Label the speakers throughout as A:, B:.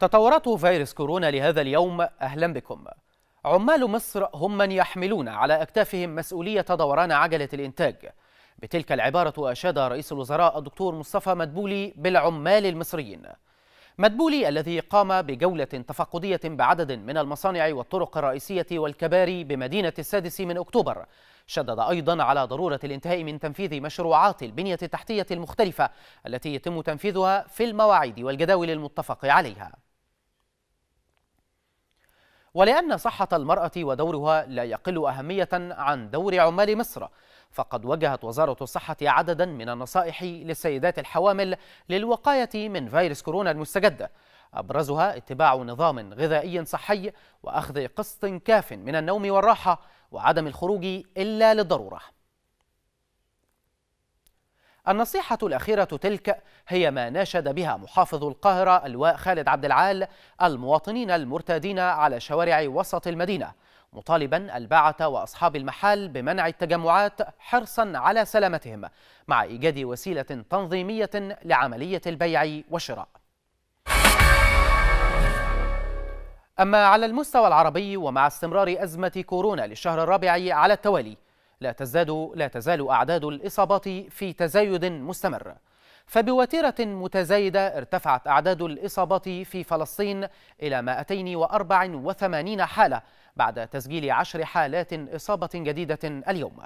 A: تطورات فيروس كورونا لهذا اليوم أهلا بكم عمال مصر هم من يحملون على أكتافهم مسؤولية دوران عجلة الإنتاج بتلك العبارة أشاد رئيس الوزراء الدكتور مصطفى مدبولي بالعمال المصريين مدبولي الذي قام بجولة تفقدية بعدد من المصانع والطرق الرئيسية والكباري بمدينة السادس من أكتوبر شدد أيضا على ضرورة الانتهاء من تنفيذ مشروعات البنية التحتية المختلفة التي يتم تنفيذها في المواعيد والجداول المتفق عليها ولأن صحة المرأة ودورها لا يقل أهمية عن دور عمال مصر فقد وجهت وزارة الصحة عددا من النصائح للسيدات الحوامل للوقاية من فيروس كورونا المستجد أبرزها اتباع نظام غذائي صحي وأخذ قسط كاف من النوم والراحة وعدم الخروج إلا للضرورة النصيحة الأخيرة تلك هي ما ناشد بها محافظ القاهرة اللواء خالد عبد العال المواطنين المرتادين على شوارع وسط المدينة مطالبا الباعة وأصحاب المحال بمنع التجمعات حرصا على سلامتهم مع إيجاد وسيلة تنظيمية لعملية البيع والشراء أما على المستوى العربي ومع استمرار أزمة كورونا للشهر الرابع على التوالي لا تزداد لا تزال أعداد الإصابات في تزايد مستمر فبوتيرة متزايدة ارتفعت أعداد الإصابات في فلسطين إلى 284 حالة بعد تسجيل عشر حالات إصابة جديدة اليوم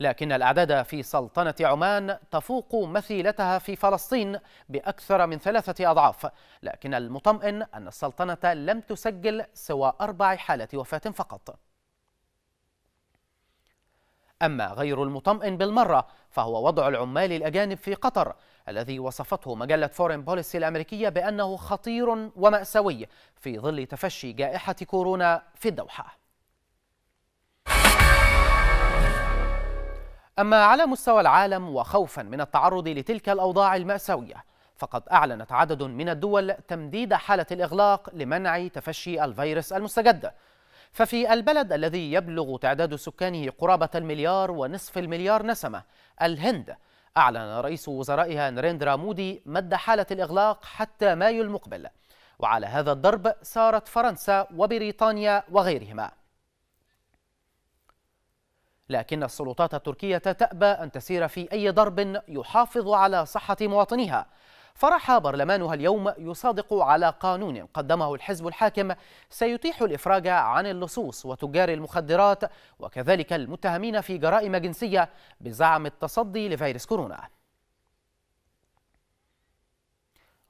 A: لكن الأعداد في سلطنة عمان تفوق مثيلتها في فلسطين بأكثر من ثلاثة أضعاف لكن المطمئن أن السلطنة لم تسجل سوى أربع حالات وفاة فقط أما غير المطمئن بالمرة فهو وضع العمال الأجانب في قطر الذي وصفته مجلة فورين بوليسي الأمريكية بأنه خطير ومأساوي في ظل تفشي جائحة كورونا في الدوحة أما على مستوى العالم وخوفا من التعرض لتلك الأوضاع المأساوية فقد أعلنت عدد من الدول تمديد حالة الإغلاق لمنع تفشي الفيروس المستجد ففي البلد الذي يبلغ تعداد سكانه قرابة المليار ونصف المليار نسمة الهند أعلن رئيس وزرائها نريندرا مودي مد حالة الإغلاق حتى مايو المقبل وعلى هذا الضرب سارت فرنسا وبريطانيا وغيرهما لكن السلطات التركية تأبى أن تسير في أي ضرب يحافظ على صحة مواطنيها فرح برلمانها اليوم يصادق على قانون قدمه الحزب الحاكم سيتيح الإفراج عن اللصوص وتجار المخدرات وكذلك المتهمين في جرائم جنسية بزعم التصدي لفيروس كورونا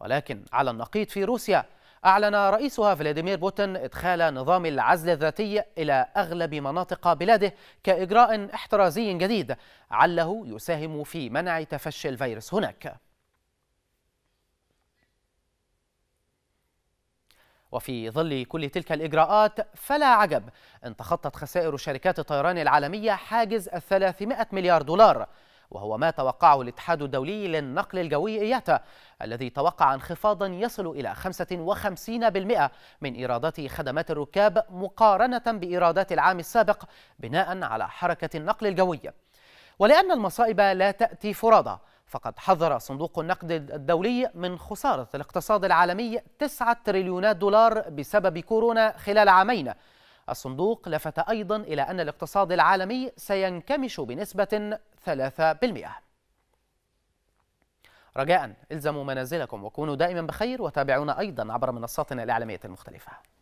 A: ولكن على النقيض في روسيا أعلن رئيسها فلاديمير بوتين إدخال نظام العزل الذاتي إلى أغلب مناطق بلاده كإجراء احترازي جديد عله يساهم في منع تفشي الفيروس هناك وفي ظل كل تلك الإجراءات فلا عجب أن تخطت خسائر شركات الطيران العالمية حاجز 300 مليار دولار وهو ما توقعه الاتحاد الدولي للنقل الجوي إياتا الذي توقع انخفاضا يصل إلى 55% من إيرادات خدمات الركاب مقارنة بإيرادات العام السابق بناء على حركة النقل الجوي ولأن المصائب لا تأتي فرادى فقد حذر صندوق النقد الدولي من خسارة الاقتصاد العالمي 9 تريليونات دولار بسبب كورونا خلال عامين الصندوق لفت أيضا إلى أن الاقتصاد العالمي سينكمش بنسبة 3% رجاء الزموا منازلكم وكونوا دائما بخير وتابعونا أيضا عبر منصاتنا الإعلامية المختلفة